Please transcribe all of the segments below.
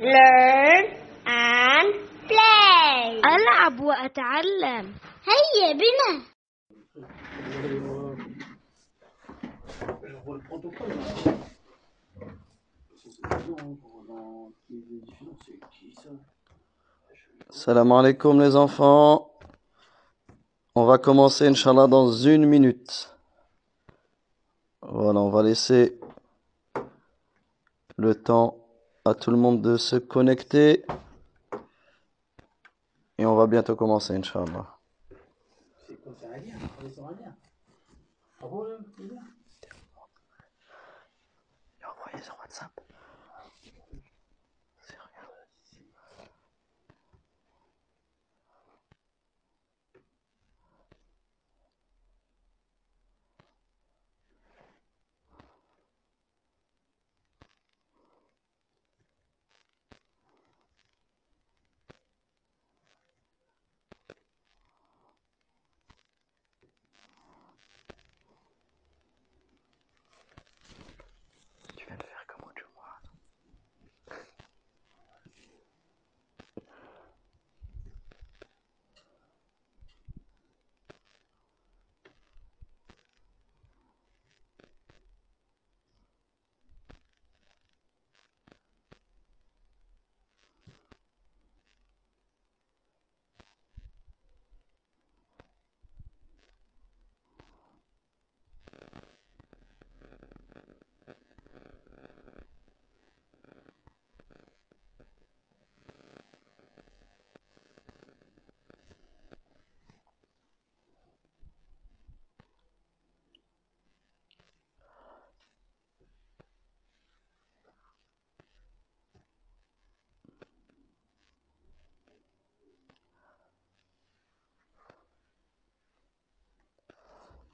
learn and play Abu وأتعلم Hey بنا Salam alaikum les enfants. On va commencer Inch'Allah dans une minute. Voilà, on va laisser le temps à tout le monde de se connecter. Et on va bientôt commencer, Inch'Allah. chambre.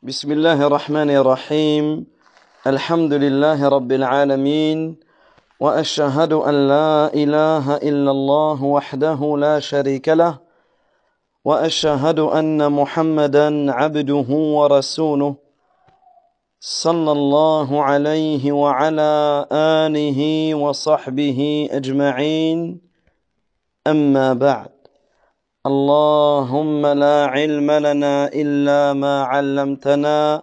بسم الله الرحمن الرحيم الحمد لله رب العالمين واشهد ان لا اله الا الله وحده لا شريك له واشهد ان محمدا عبده ورسوله صلى الله عليه وعلى اله وصحبه اجمعين اما بعد « Allahumma la ilma lana illa ma allamtana,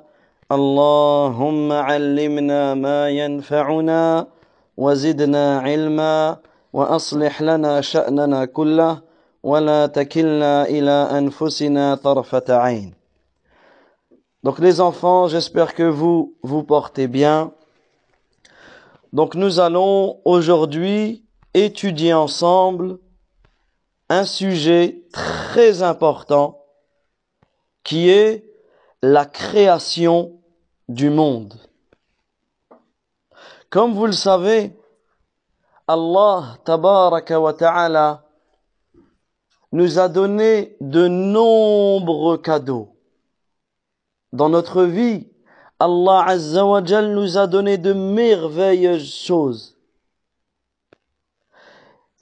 Allahumma allimna ma yanfa'una, wa zidna ilma, wa aslih lana sha'nana kulla, wa la takilla ila anfusina tarfata'in. » Donc les enfants, j'espère que vous vous portez bien. Donc nous allons aujourd'hui étudier ensemble un sujet très important qui est la création du monde. Comme vous le savez, Allah tabaraka wa ta'ala nous a donné de nombreux cadeaux. Dans notre vie, Allah azza nous a donné de merveilleuses choses.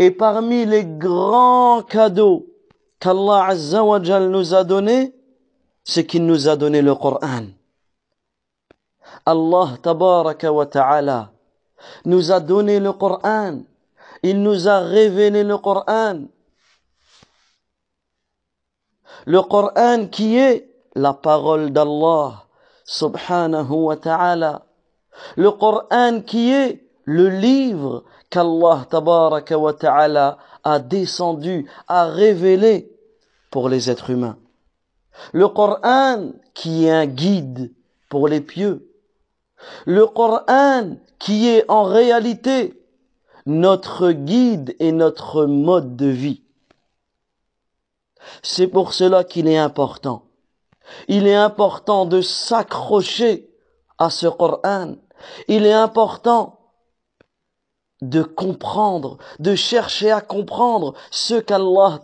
Et parmi les grands cadeaux qu'Allah Azza nous a donnés, c'est qu'il nous a donné le Coran. Allah tabaraka wa ta'ala nous a donné le Coran. Il nous a révélé le Coran. Le Coran qui est la parole d'Allah subhanahu wa ta'ala. Le Coran qui est le livre qu'Allah tabaraka ta'ala a descendu, a révélé pour les êtres humains. Le Coran qui est un guide pour les pieux. Le Coran qui est en réalité notre guide et notre mode de vie. C'est pour cela qu'il est important. Il est important de s'accrocher à ce Coran. Il est important de comprendre, de chercher à comprendre ce qu'Allah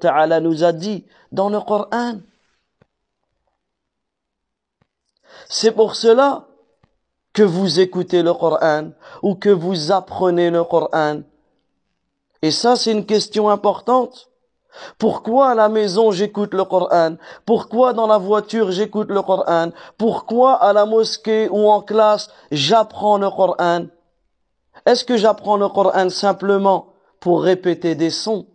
ta'ala nous a dit dans le Coran. C'est pour cela que vous écoutez le Coran ou que vous apprenez le Coran. Et ça, c'est une question importante. Pourquoi à la maison j'écoute le Coran Pourquoi dans la voiture j'écoute le Coran Pourquoi à la mosquée ou en classe j'apprends le Coran est-ce que j'apprends le Coran simplement pour répéter des sons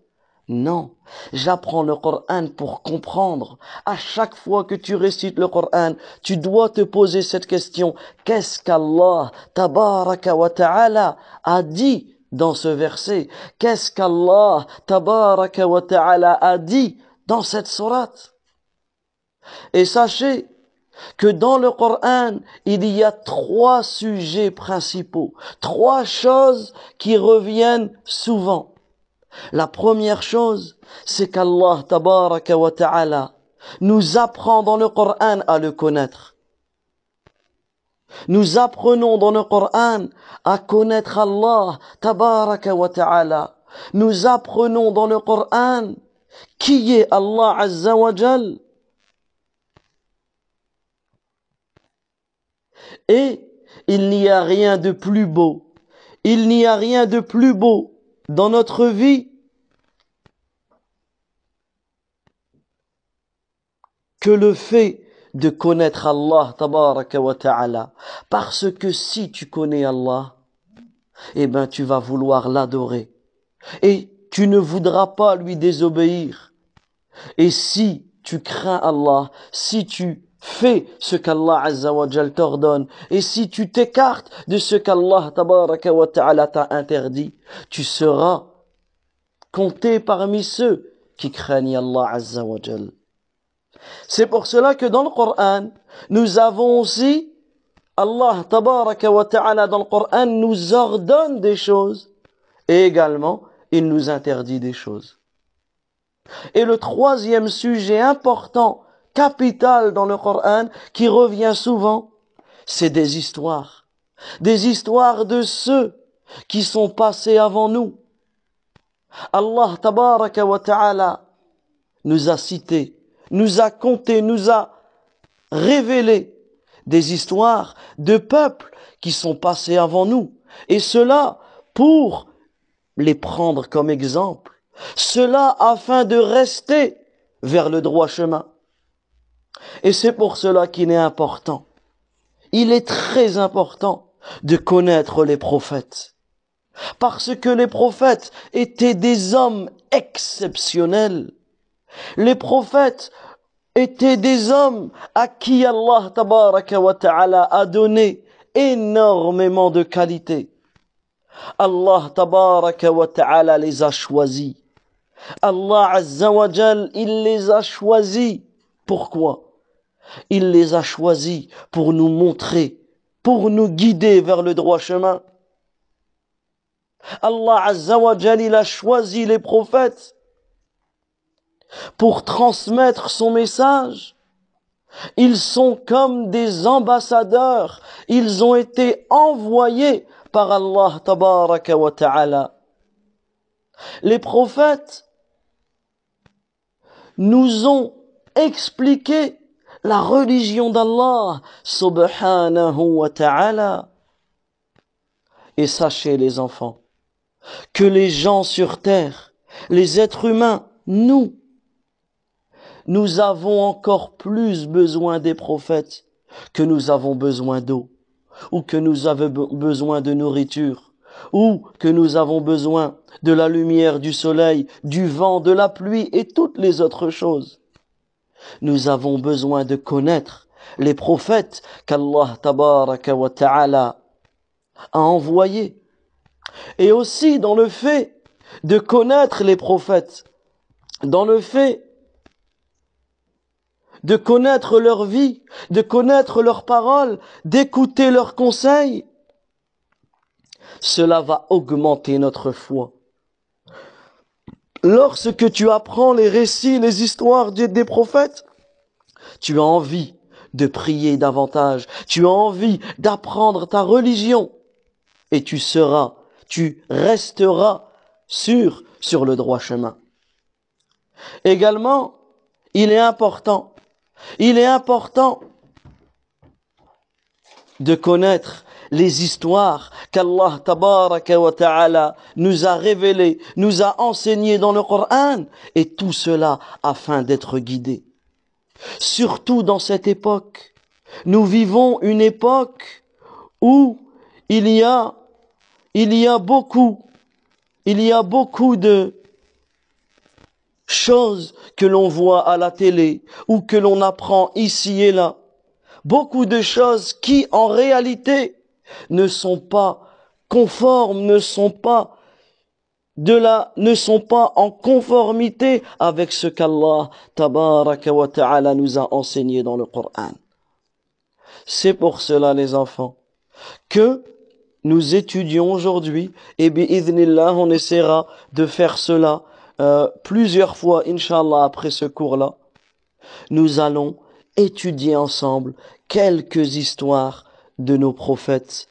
Non. J'apprends le Coran pour comprendre. À chaque fois que tu récites le Coran, tu dois te poser cette question. Qu'est-ce qu'Allah, tabaraka wa ta'ala, a dit dans ce verset? Qu'est-ce qu'Allah, tabaraka wa ta'ala, a dit dans cette sourate? Et sachez que dans le Coran, il y a trois sujets principaux, trois choses qui reviennent souvent. La première chose, c'est qu'Allah tabaraka wa ta'ala nous apprend dans le Coran à le connaître. Nous apprenons dans le Coran à connaître Allah tabaraka wa ta'ala. Nous apprenons dans le Coran qui est Allah azza wa Et il n'y a rien de plus beau, il n'y a rien de plus beau dans notre vie que le fait de connaître Allah tabaraka wa ta'ala. Parce que si tu connais Allah, eh ben tu vas vouloir l'adorer. Et tu ne voudras pas lui désobéir. Et si tu crains Allah, si tu Fais ce qu'Allah Azzawajal t'ordonne. Et si tu t'écartes de ce qu'Allah Ta'ala t'a interdit, tu seras compté parmi ceux qui craignent Allah Azzawajal. C'est pour cela que dans le Coran, nous avons aussi Allah Tabaraka wa Ta'ala dans le Coran nous ordonne des choses et également il nous interdit des choses. Et le troisième sujet important capitale dans le Coran qui revient souvent, c'est des histoires. Des histoires de ceux qui sont passés avant nous. Allah tabaraka wa ta'ala nous a cités, nous a contés, nous a révélé des histoires de peuples qui sont passés avant nous. Et cela pour les prendre comme exemple. Cela afin de rester vers le droit chemin. Et c'est pour cela qu'il est important. Il est très important de connaître les prophètes. Parce que les prophètes étaient des hommes exceptionnels. Les prophètes étaient des hommes à qui Allah tabaraka wa ta'ala a donné énormément de qualités. Allah tabaraka wa ta'ala les a choisis. Allah azza wa il les a choisis. Pourquoi? Il les a choisis pour nous montrer, pour nous guider vers le droit chemin. Allah Azza wa il a choisi les prophètes pour transmettre son message. Ils sont comme des ambassadeurs. Ils ont été envoyés par Allah wa ta'ala. Les prophètes nous ont expliqué la religion d'Allah, subhanahu wa ta'ala. Et sachez les enfants, que les gens sur terre, les êtres humains, nous, nous avons encore plus besoin des prophètes que nous avons besoin d'eau, ou que nous avons besoin de nourriture, ou que nous avons besoin de la lumière du soleil, du vent, de la pluie et toutes les autres choses. Nous avons besoin de connaître les prophètes qu'Allah tabaraka wa ta'ala a envoyés. Et aussi dans le fait de connaître les prophètes, dans le fait de connaître leur vie, de connaître leurs paroles, d'écouter leurs conseils. Cela va augmenter notre foi lorsque tu apprends les récits, les histoires des prophètes, tu as envie de prier davantage, tu as envie d'apprendre ta religion et tu seras, tu resteras sûr sur le droit chemin. Également, il est important, il est important de connaître les histoires qu'Allah tabaraka wa ta'ala nous a révélées, nous a enseignées dans le Coran, et tout cela afin d'être guidés. Surtout dans cette époque, nous vivons une époque où il y a, il y a beaucoup, il y a beaucoup de choses que l'on voit à la télé ou que l'on apprend ici et là. Beaucoup de choses qui, en réalité, ne sont pas conformes, ne sont pas de là ne sont pas en conformité avec ce qu'Allah tabaraka wa ta'ala nous a enseigné dans le Coran. C'est pour cela les enfants que nous étudions aujourd'hui et bi'idhnillah on essaiera de faire cela euh, plusieurs fois inshallah après ce cours là. Nous allons étudier ensemble quelques histoires de nos prophètes,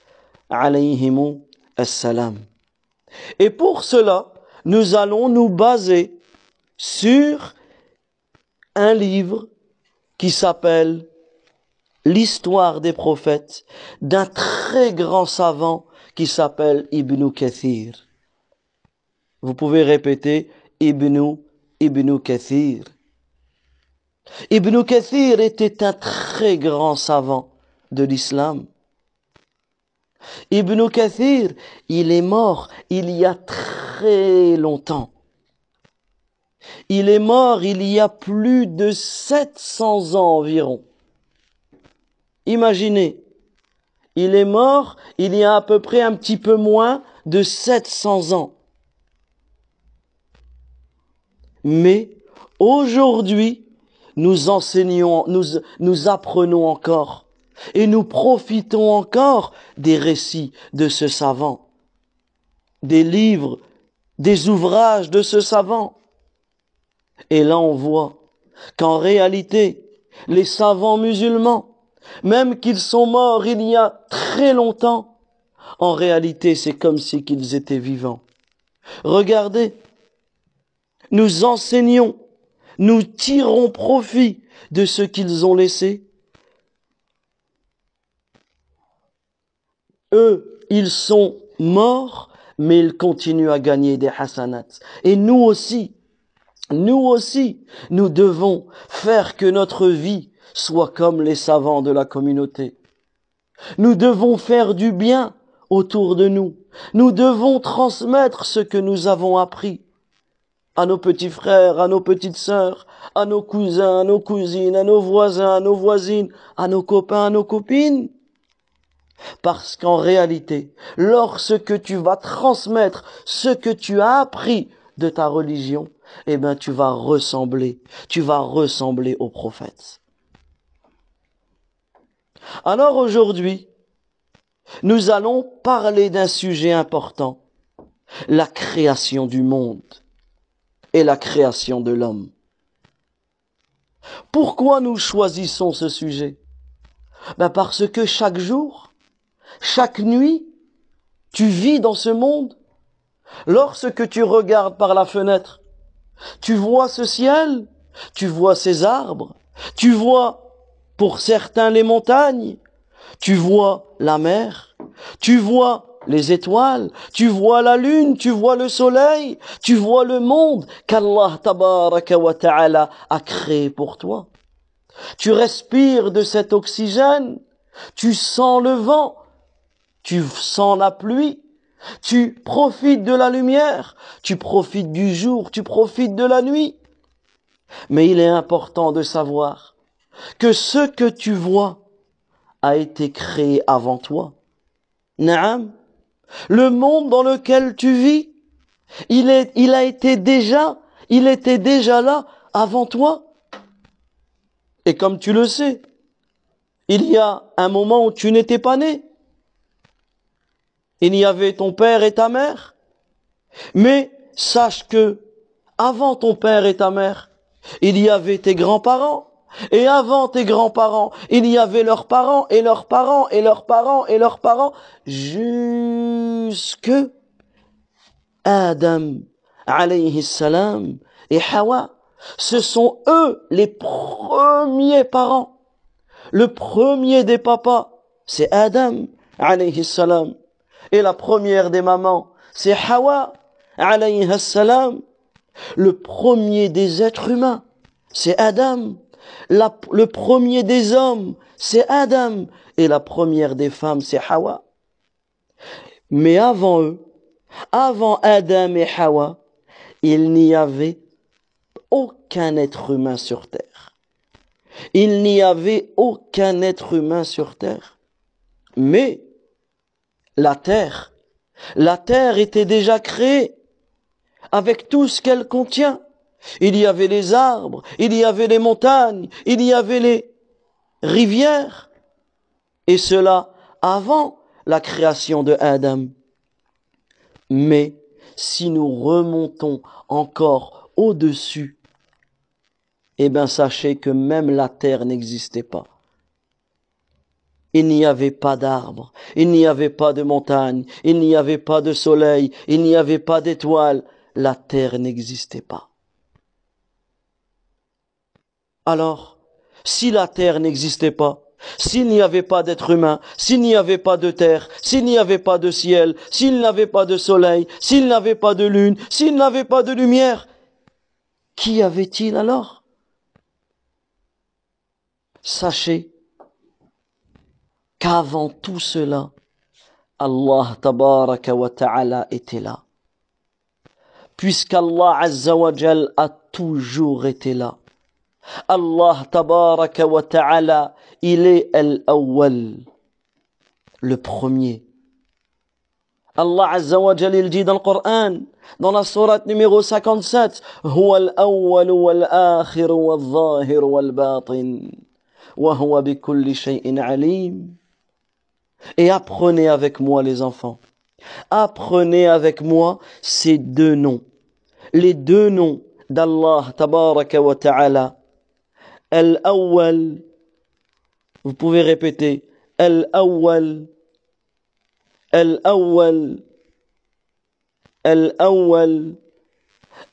alayhimu assalam. Et pour cela, nous allons nous baser sur un livre qui s'appelle l'histoire des prophètes d'un très grand savant qui s'appelle Ibn Kathir. Vous pouvez répéter Ibn Ibn Kathir. Ibn Kathir était un très grand savant de l'islam. Ibn Kathir, il est mort il y a très longtemps. Il est mort il y a plus de 700 ans environ. Imaginez, il est mort il y a à peu près un petit peu moins de 700 ans. Mais aujourd'hui, nous enseignons, nous, nous apprenons encore et nous profitons encore des récits de ce savant, des livres, des ouvrages de ce savant. Et là on voit qu'en réalité, les savants musulmans, même qu'ils sont morts il y a très longtemps, en réalité c'est comme si qu'ils étaient vivants. Regardez, nous enseignons, nous tirons profit de ce qu'ils ont laissé eux, ils sont morts, mais ils continuent à gagner des hasanats. Et nous aussi, nous aussi, nous devons faire que notre vie soit comme les savants de la communauté. Nous devons faire du bien autour de nous. Nous devons transmettre ce que nous avons appris à nos petits frères, à nos petites sœurs, à nos cousins, à nos cousines, à nos voisins, à nos voisines, à nos copains, à nos copines. Parce qu'en réalité, lorsque tu vas transmettre ce que tu as appris de ta religion, eh bien tu vas ressembler, tu vas ressembler au prophète. Alors aujourd'hui, nous allons parler d'un sujet important, la création du monde et la création de l'homme. Pourquoi nous choisissons ce sujet ben Parce que chaque jour, chaque nuit, tu vis dans ce monde. Lorsque tu regardes par la fenêtre, tu vois ce ciel, tu vois ces arbres, tu vois pour certains les montagnes, tu vois la mer, tu vois les étoiles, tu vois la lune, tu vois le soleil, tu vois le monde qu'Allah ta'ala a créé pour toi. Tu respires de cet oxygène, tu sens le vent, tu sens la pluie, tu profites de la lumière, tu profites du jour, tu profites de la nuit. Mais il est important de savoir que ce que tu vois a été créé avant toi. Naam, le monde dans lequel tu vis, il est, il a été déjà, il était déjà là avant toi. Et comme tu le sais, il y a un moment où tu n'étais pas né il y avait ton père et ta mère. Mais sache que, avant ton père et ta mère, il y avait tes grands-parents. Et avant tes grands-parents, il y avait leurs parents et leurs parents et leurs parents et leurs parents, jusque Adam, alayhi salam, et Hawa. Ce sont eux les premiers parents. Le premier des papas, c'est Adam, alayhi salam et la première des mamans, c'est Hawa, alayhi salam. Le premier des êtres humains, c'est Adam. le premier des hommes, c'est Adam. Et la première des femmes, c'est Hawa. Mais avant eux, avant Adam et Hawa, il n'y avait aucun être humain sur terre. Il n'y avait aucun être humain sur terre. Mais la terre. La terre était déjà créée avec tout ce qu'elle contient. Il y avait les arbres, il y avait les montagnes, il y avait les rivières. Et cela avant la création de Adam. Mais si nous remontons encore au-dessus, eh bien sachez que même la terre n'existait pas. Il n'y avait pas d'arbres, il n'y avait pas de montagnes, il n'y avait pas de soleil, il n'y avait pas d'étoiles. La terre n'existait pas. Alors, si la terre n'existait pas, s'il n'y avait pas d'être humain, s'il n'y avait pas de terre, s'il n'y avait pas de ciel, s'il n'y avait pas de soleil, s'il n'y avait pas de lune, s'il n'y avait pas de lumière, qui avait-il alors Sachez qu'avant tout cela, Allah tabaraka wa ta'ala était là. Puisqu'Allah azza a toujours été là. Allah tabaraka wa ta'ala, il est le premier. Allah azza wa jal, il dit dans le Coran, dans la sourate numéro 57, هو wa والآخر wa huwa bi kulli shay'in alim». Et apprenez avec moi les enfants. Apprenez avec moi ces deux noms. Les deux noms d'Allah tabaraka wa ta'ala. Al-awwal. Vous pouvez répéter. Al-awwal. Al-awwal. Al-awwal.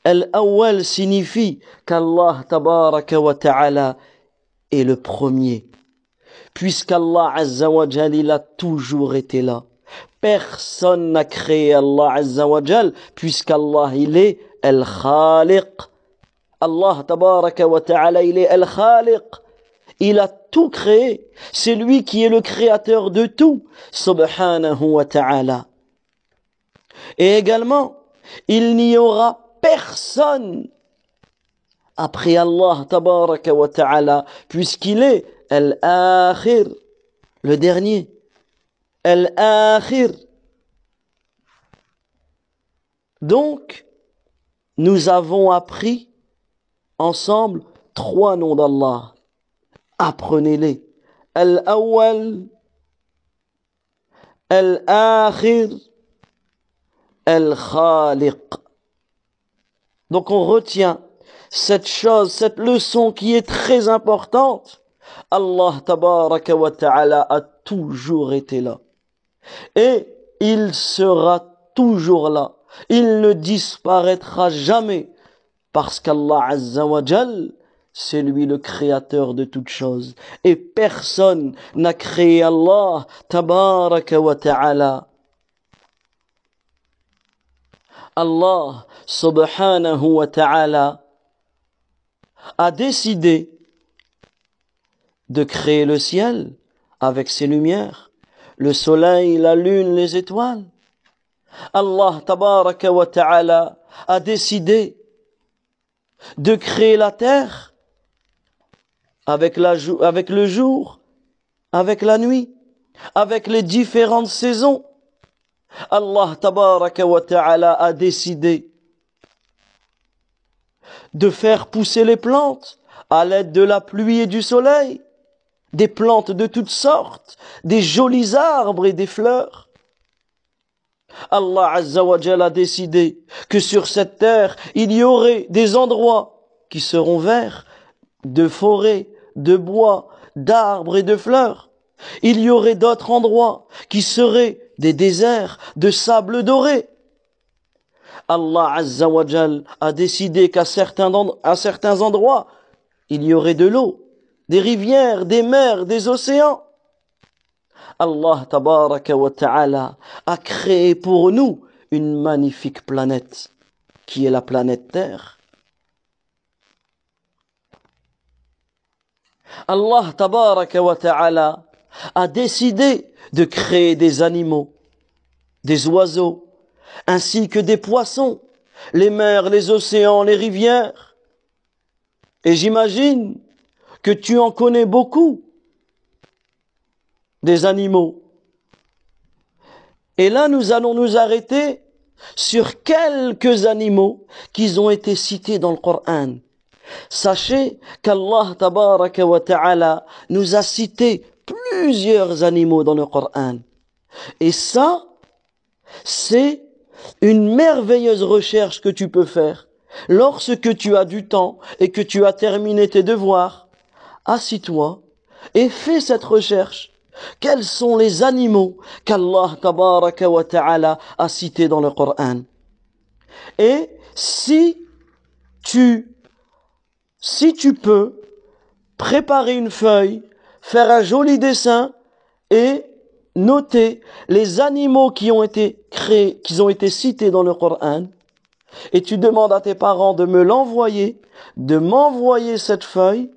Al-awwal signifie qu'Allah tabaraka wa ta'ala est le premier puisqu'Allah Azzawajal, il a toujours été là. Personne n'a créé Allah Azzawajal, puisqu'Allah, il est Al-Khaliq. Allah Tabaraka wa Ta'ala, il est Al-Khaliq. Il a tout créé. C'est lui qui est le créateur de tout. Subhanahu wa Ta'ala. Et également, il n'y aura personne après Allah Tabaraka wa Ta'ala, puisqu'il est Al-akhir, le dernier. Al-akhir. Donc, nous avons appris ensemble trois noms d'Allah. Apprenez-les. Al-awwal, Al-akhir, Al-khaliq. Donc on retient cette chose, cette leçon qui est très importante Allah tabaraka wa ta'ala a toujours été là. Et il sera toujours là. Il ne disparaîtra jamais. Parce qu'Allah azza wa c'est lui le créateur de toutes choses. Et personne n'a créé Allah, tabaraka wa ta'ala. Allah, subhanahu wa ta'ala, a décidé de créer le ciel avec ses lumières, le soleil, la lune, les étoiles. Allah tabaraka wa ta'ala a décidé de créer la terre avec, la, avec le jour, avec la nuit, avec les différentes saisons. Allah tabaraka wa ta'ala a décidé de faire pousser les plantes à l'aide de la pluie et du soleil des plantes de toutes sortes, des jolis arbres et des fleurs. Allah Azza a décidé que sur cette terre, il y aurait des endroits qui seront verts, de forêts, de bois, d'arbres et de fleurs. Il y aurait d'autres endroits qui seraient des déserts, de sable doré. Allah Azza a décidé qu'à certains, certains endroits, il y aurait de l'eau, des rivières, des mers, des océans. Allah tabaraka wa ta'ala a créé pour nous une magnifique planète qui est la planète Terre. Allah tabaraka wa ta'ala a décidé de créer des animaux, des oiseaux, ainsi que des poissons, les mers, les océans, les rivières. Et j'imagine que tu en connais beaucoup des animaux. Et là, nous allons nous arrêter sur quelques animaux qui ont été cités dans le Coran. Sachez qu'Allah tabaraka ta'ala nous a cité plusieurs animaux dans le Coran. Et ça, c'est une merveilleuse recherche que tu peux faire lorsque tu as du temps et que tu as terminé tes devoirs assis-toi et fais cette recherche. Quels sont les animaux qu'Allah a cités dans le Coran Et si tu, si tu peux, préparer une feuille, faire un joli dessin et noter les animaux qui ont été créés, qui ont été cités dans le Coran, et tu demandes à tes parents de me l'envoyer, de m'envoyer cette feuille,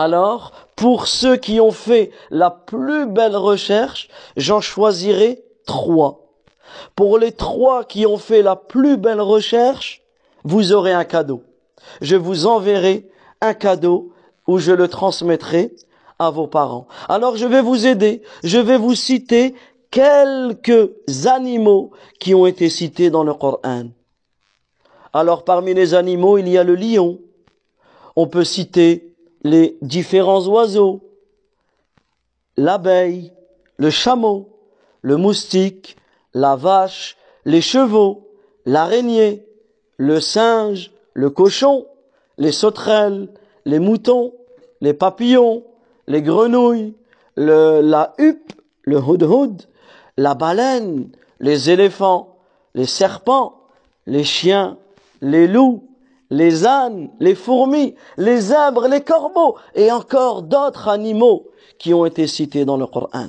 alors, pour ceux qui ont fait la plus belle recherche, j'en choisirai trois. Pour les trois qui ont fait la plus belle recherche, vous aurez un cadeau. Je vous enverrai un cadeau où je le transmettrai à vos parents. Alors je vais vous aider, je vais vous citer quelques animaux qui ont été cités dans le Coran. Alors parmi les animaux, il y a le lion. On peut citer les différents oiseaux, l'abeille, le chameau, le moustique, la vache, les chevaux, l'araignée, le singe, le cochon, les sauterelles, les moutons, les papillons, les grenouilles, le, la huppe, le hood la baleine, les éléphants, les serpents, les chiens, les loups, les ânes, les fourmis, les zèbres, les corbeaux et encore d'autres animaux qui ont été cités dans le Coran.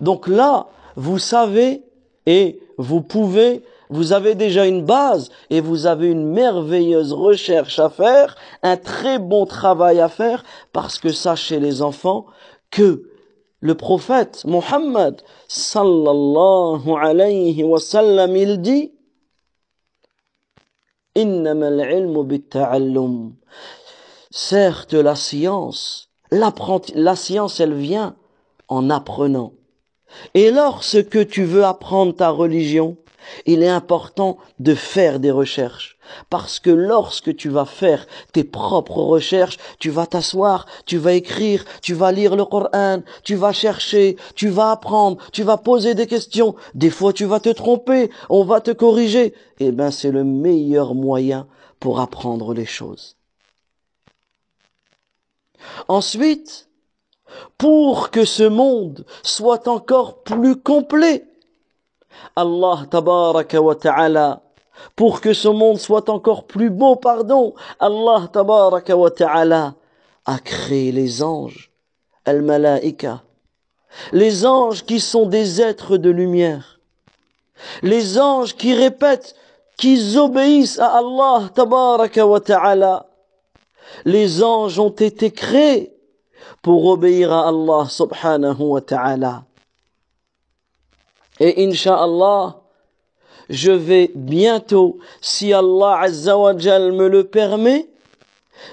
Donc là, vous savez et vous pouvez, vous avez déjà une base et vous avez une merveilleuse recherche à faire, un très bon travail à faire parce que sachez les enfants que le prophète Mohammed sallallahu alayhi wa sallam il dit Certes, la science, la science, elle vient en apprenant. Et lorsque tu veux apprendre ta religion, il est important de faire des recherches. Parce que lorsque tu vas faire tes propres recherches, tu vas t'asseoir, tu vas écrire, tu vas lire le Coran, tu vas chercher, tu vas apprendre, tu vas poser des questions. Des fois, tu vas te tromper, on va te corriger. Eh ben, c'est le meilleur moyen pour apprendre les choses. Ensuite, pour que ce monde soit encore plus complet. Allah tabaraka wa ta'ala, pour que ce monde soit encore plus beau, pardon, Allah tabaraka wa ta'ala a créé les anges, al-malaika, les anges qui sont des êtres de lumière, les anges qui répètent qu'ils obéissent à Allah tabaraka wa ta'ala. Les anges ont été créés pour obéir à Allah subhanahu wa ta'ala. Et inshallah, je vais bientôt, si Allah Azzawajal me le permet,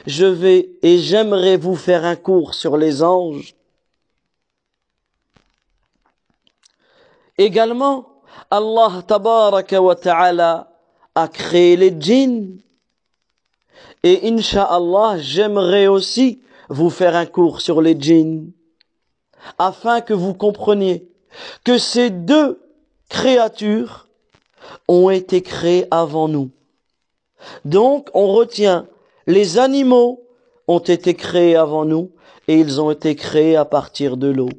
je vais et j'aimerais vous faire un cours sur les anges. Également, Allah tabaraka wa ta'ala a créé les djinns. Et inshallah, j'aimerais aussi vous faire un cours sur les djinns, afin que vous compreniez que ces deux créatures ont été créées avant nous. Donc on retient, les animaux ont été créés avant nous et ils ont été créés à partir de l'eau.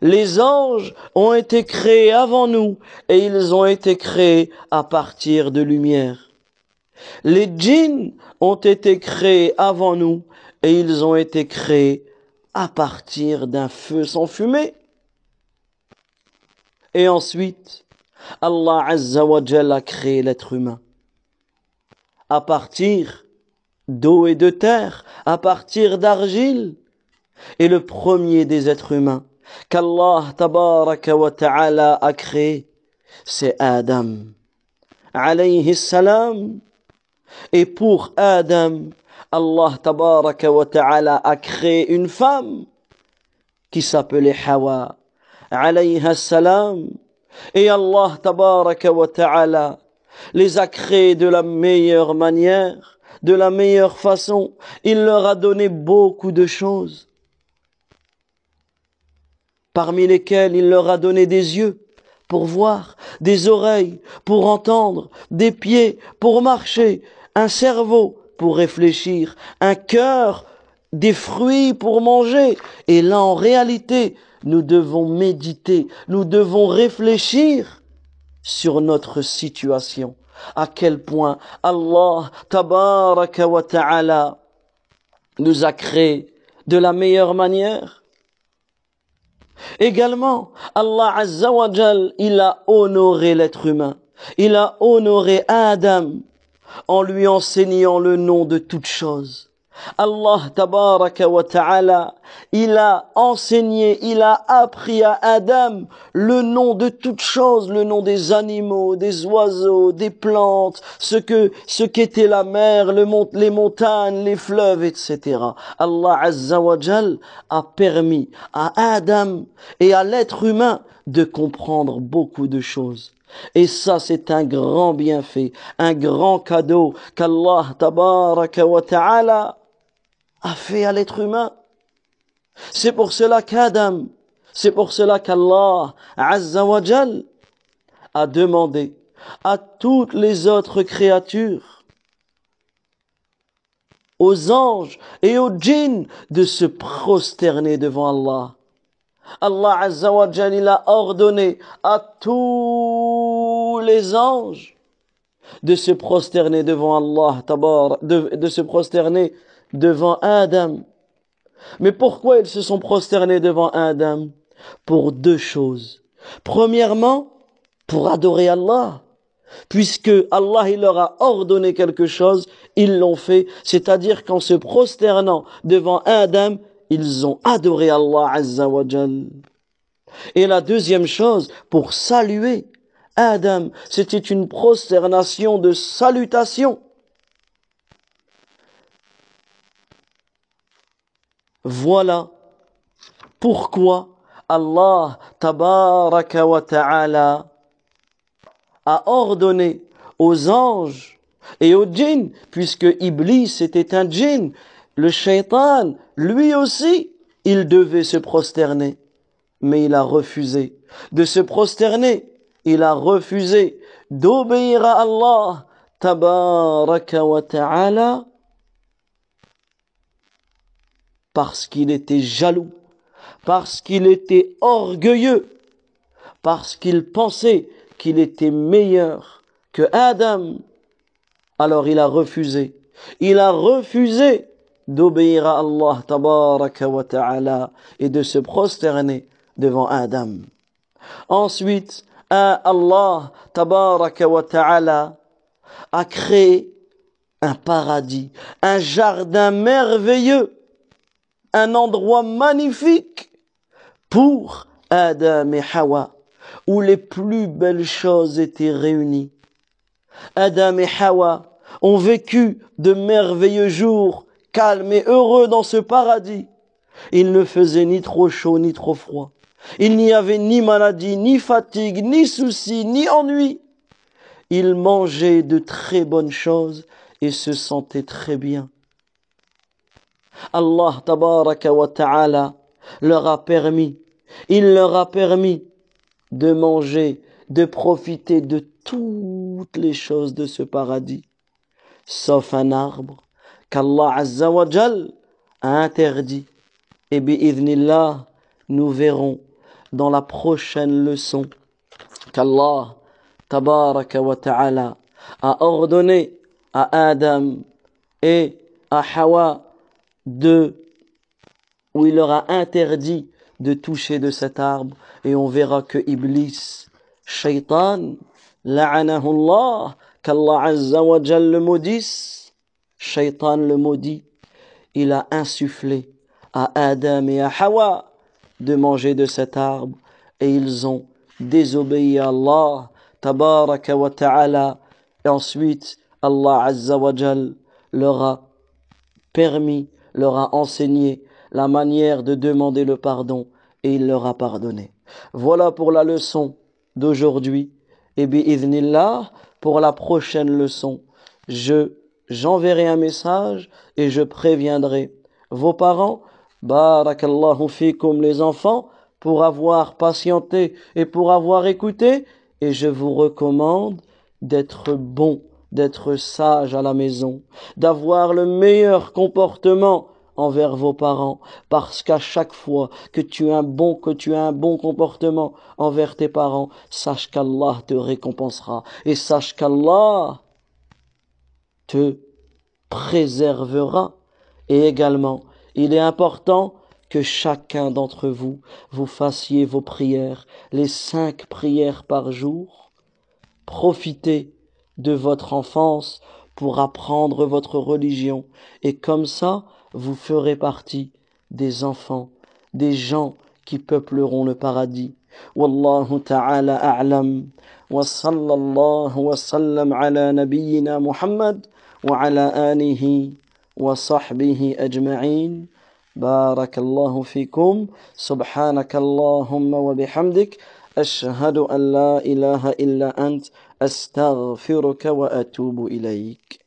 Les anges ont été créés avant nous et ils ont été créés à partir de lumière. Les djinns ont été créés avant nous et ils ont été créés à partir d'un feu sans fumée. Et ensuite, Allah Azza wa a créé l'être humain à partir d'eau et de terre, à partir d'argile. Et le premier des êtres humains qu'Allah tabaraka wa ta'ala a créé, c'est Adam. Alayhi salam. Et pour Adam, Allah tabaraka wa ta'ala a créé une femme qui s'appelait Hawa alayhi salam et Allah tabaraka wa ta'ala les a créés de la meilleure manière, de la meilleure façon. Il leur a donné beaucoup de choses, parmi lesquelles il leur a donné des yeux pour voir, des oreilles pour entendre, des pieds pour marcher, un cerveau pour réfléchir, un cœur, des fruits pour manger. Et là, en réalité, nous devons méditer, nous devons réfléchir sur notre situation. À quel point Allah, tabaraka wa ta'ala, nous a créés de la meilleure manière. Également, Allah Azza wa il a honoré l'être humain. Il a honoré Adam en lui enseignant le nom de toutes choses. Allah tabaraka wa ta'ala, il a enseigné, il a appris à Adam le nom de toutes choses, le nom des animaux, des oiseaux, des plantes, ce que, ce qu'était la mer, le les montagnes, les fleuves, etc. Allah azza wa jal a permis à Adam et à l'être humain de comprendre beaucoup de choses. Et ça, c'est un grand bienfait, un grand cadeau qu'Allah tabaraka wa ta'ala a fait à l'être humain. C'est pour cela qu'Adam, c'est pour cela qu'Allah azza wa a demandé à toutes les autres créatures, aux anges et aux djinns de se prosterner devant Allah Allah Azza a ordonné à tous les anges de se prosterner devant Allah, de, de se prosterner devant Adam. Mais pourquoi ils se sont prosternés devant Adam Pour deux choses. Premièrement, pour adorer Allah. Puisque Allah il leur a ordonné quelque chose, ils l'ont fait. C'est-à-dire qu'en se prosternant devant Adam, ils ont adoré Allah Azza wa Et la deuxième chose, pour saluer Adam, c'était une prosternation de salutation. Voilà pourquoi Allah tabaraka wa ta'ala a ordonné aux anges et aux djinns, puisque Iblis était un djinn, le shaitan, lui aussi, il devait se prosterner, mais il a refusé de se prosterner, il a refusé d'obéir à Allah, tabaraka wa ta'ala, parce qu'il était jaloux, parce qu'il était orgueilleux, parce qu'il pensait qu'il était meilleur que Adam. Alors il a refusé. Il a refusé d'obéir à Allah tabaraka wa ta'ala et de se prosterner devant Adam. Ensuite, Allah tabaraka wa ta'ala a créé un paradis, un jardin merveilleux, un endroit magnifique pour Adam et Hawa, où les plus belles choses étaient réunies. Adam et Hawa ont vécu de merveilleux jours calme et heureux dans ce paradis. Il ne faisait ni trop chaud ni trop froid. Il n'y avait ni maladie, ni fatigue, ni souci, ni ennui. Il mangeait de très bonnes choses et se sentait très bien. Allah tabaraka wa ta'ala leur a permis, il leur a permis de manger, de profiter de toutes les choses de ce paradis, sauf un arbre qu'Allah Azza wa a interdit. Et bi'idhnillah, nous verrons dans la prochaine leçon qu'Allah tabaraka wa ta'ala a ordonné à Adam et à Hawa de où il leur a interdit de toucher de cet arbre et on verra que Iblis, Shaitan, la'anahullah, qu'Allah Azza wa le maudisse Shaitan le maudit, il a insufflé à Adam et à Hawa de manger de cet arbre et ils ont désobéi à Allah, tabaraka wa ta'ala. Et ensuite, Allah azza wa leur a permis, leur a enseigné la manière de demander le pardon et il leur a pardonné. Voilà pour la leçon d'aujourd'hui. Et là pour la prochaine leçon, je j'enverrai un message et je préviendrai vos parents. Barakallahu comme les enfants pour avoir patienté et pour avoir écouté et je vous recommande d'être bon, d'être sage à la maison, d'avoir le meilleur comportement envers vos parents, parce qu'à chaque fois que tu as un bon, que tu as un bon comportement envers tes parents, sache qu'Allah te récompensera et sache qu'Allah te préservera. Et également, il est important que chacun d'entre vous, vous fassiez vos prières, les cinq prières par jour. Profitez de votre enfance pour apprendre votre religion, et comme ça, vous ferez partie des enfants, des gens qui peupleront le paradis. ta'ala a'lam wa sallallahu wa sallam ala نبينا muhammad وعلى آله وصحبه أجمعين بارك الله فيكم سبحانك اللهم وبحمدك أشهد أن لا إله إلا أنت أستغفرك وأتوب إليك